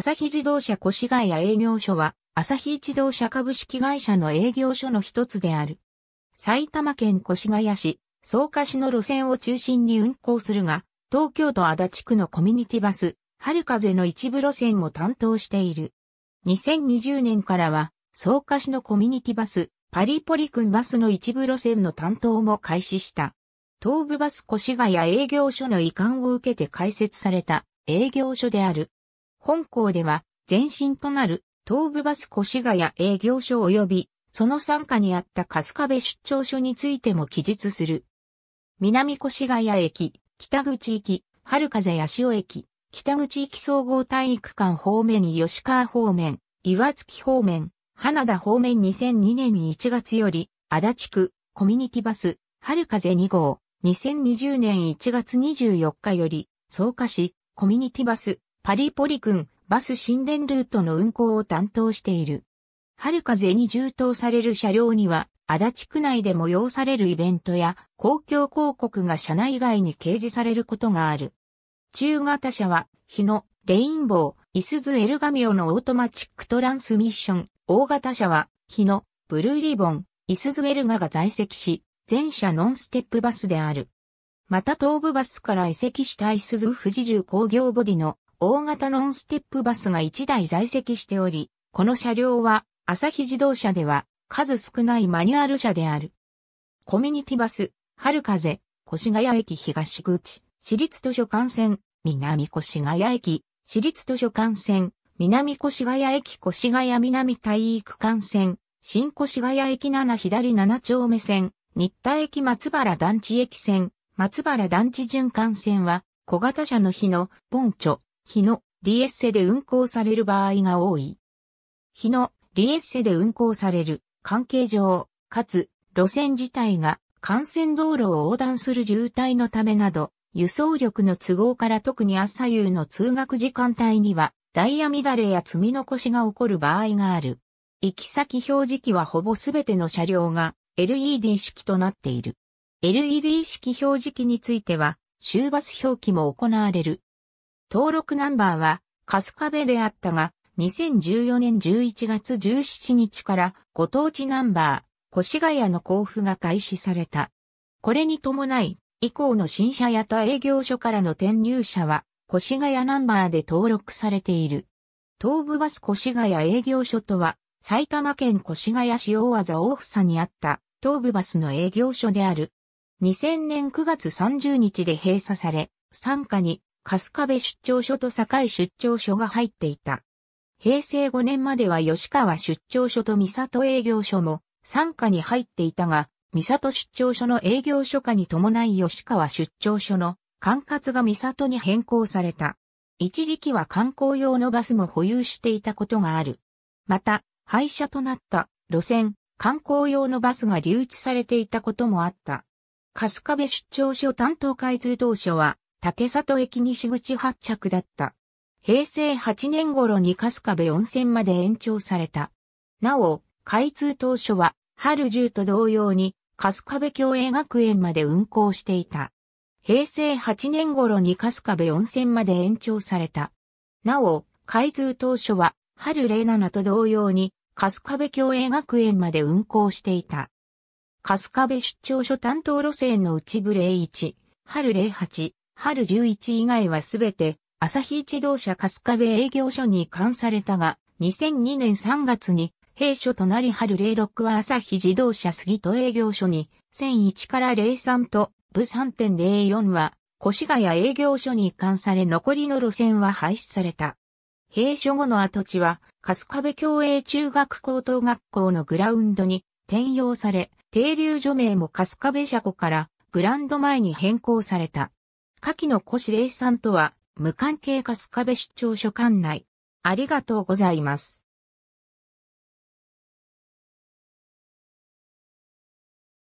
朝日自動車越谷営業所は、朝日自動車株式会社の営業所の一つである。埼玉県越谷市、草加市の路線を中心に運行するが、東京都足立区のコミュニティバス、春風の一部路線も担当している。2020年からは、草加市のコミュニティバス、パリポリ君バスの一部路線の担当も開始した。東武バス越谷営業所の移管を受けて開設された営業所である。本校では前身となる東部バス越谷営業所及びその参加にあった春日部出張所についても記述する。南越谷駅、北口駅、春風八潮駅、北口駅総合体育館方面に吉川方面、岩月方面、花田方面2002年1月より、足立区、コミュニティバス、春風2号、2020年1月24日より、草加市、コミュニティバス、パリポリ君、バス神殿ルートの運行を担当している。春風に充当される車両には、足立区内で催されるイベントや公共広告が車内外に掲示されることがある。中型車は、日野、レインボー、イスズエルガミオのオートマチックトランスミッション。大型車は、日野、ブルーリボン、イスズエルガが在籍し、全車ノンステップバスである。また東部バスから移籍したイスズ富士重工業ボディの大型ノンステップバスが1台在籍しており、この車両は朝日自動車では数少ないマニュアル車である。コミュニティバス、春風、越谷駅東口、私立図書館線、南越谷駅、私立図書館線、南越谷駅越谷南体育館線、新越谷駅7左7丁目線、新田駅松原団地駅線、松原団地循環線は、小型車の日の、ポンチョ、日野、リエッセで運行される場合が多い。日野、リエッセで運行される関係上、かつ路線自体が幹線道路を横断する渋滞のためなど、輸送力の都合から特に朝夕の通学時間帯にはダイヤ乱れや積み残しが起こる場合がある。行き先表示器はほぼすべての車両が LED 式となっている。LED 式表示器については、終バス表記も行われる。登録ナンバーは、カスカベであったが、2014年11月17日からご当地ナンバー、越谷の交付が開始された。これに伴い、以降の新車や他営業所からの転入者は、越谷ナンバーで登録されている。東武バス越谷営業所とは、埼玉県越谷市大和大房にあった東武バスの営業所である。2000年9月30日で閉鎖され、参加に春日部出張所と堺出張所が入っていた。平成5年までは吉川出張所と三里営業所も参加に入っていたが、三里出張所の営業所下に伴い吉川出張所の管轄が三里に変更された。一時期は観光用のバスも保有していたことがある。また、廃車となった路線、観光用のバスが留置されていたこともあった。春日部出張所担当開通当初は、竹里駅西口発着だった。平成8年頃に春日部温泉まで延長された。なお、開通当初は、春10と同様に、春日部共栄学園まで運行していた。平成8年頃に春日部温泉まで延長された。なお、開通当初は、春07と同様に、春日部共栄学園まで運行していた。春日部出張所担当路線の内部01、春08、春11以外はすべて、朝日自動車春日部営業所に移管されたが、2002年3月に、弊所となり春06は朝日自動車杉戸営業所に、1001から03と、部3.04は、越谷営業所に移管され残りの路線は廃止された。閉所後の跡地は、春日部共栄中学高等学校のグラウンドに転用され、停留所名も春日部車庫からグランド前に変更された。下記の越礼さんとは、無関係かスカベ出張所管内。ありがとうございます。